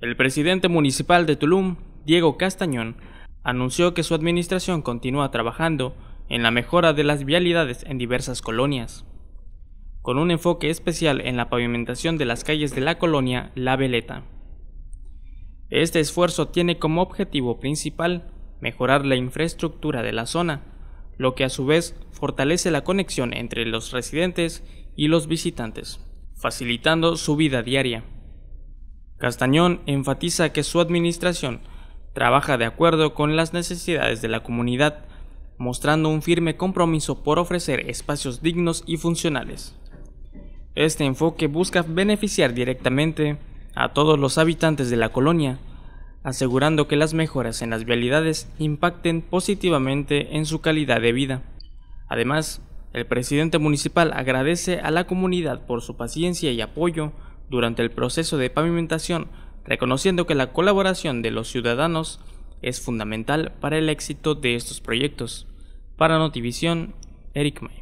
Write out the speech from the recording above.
El presidente municipal de Tulum, Diego Castañón, anunció que su administración continúa trabajando en la mejora de las vialidades en diversas colonias, con un enfoque especial en la pavimentación de las calles de la colonia La Veleta. Este esfuerzo tiene como objetivo principal mejorar la infraestructura de la zona, lo que a su vez fortalece la conexión entre los residentes y los visitantes, facilitando su vida diaria. Castañón enfatiza que su administración trabaja de acuerdo con las necesidades de la comunidad, mostrando un firme compromiso por ofrecer espacios dignos y funcionales. Este enfoque busca beneficiar directamente a todos los habitantes de la colonia, asegurando que las mejoras en las vialidades impacten positivamente en su calidad de vida. Además, el presidente municipal agradece a la comunidad por su paciencia y apoyo durante el proceso de pavimentación, reconociendo que la colaboración de los ciudadanos es fundamental para el éxito de estos proyectos. Para Notivisión, Eric May.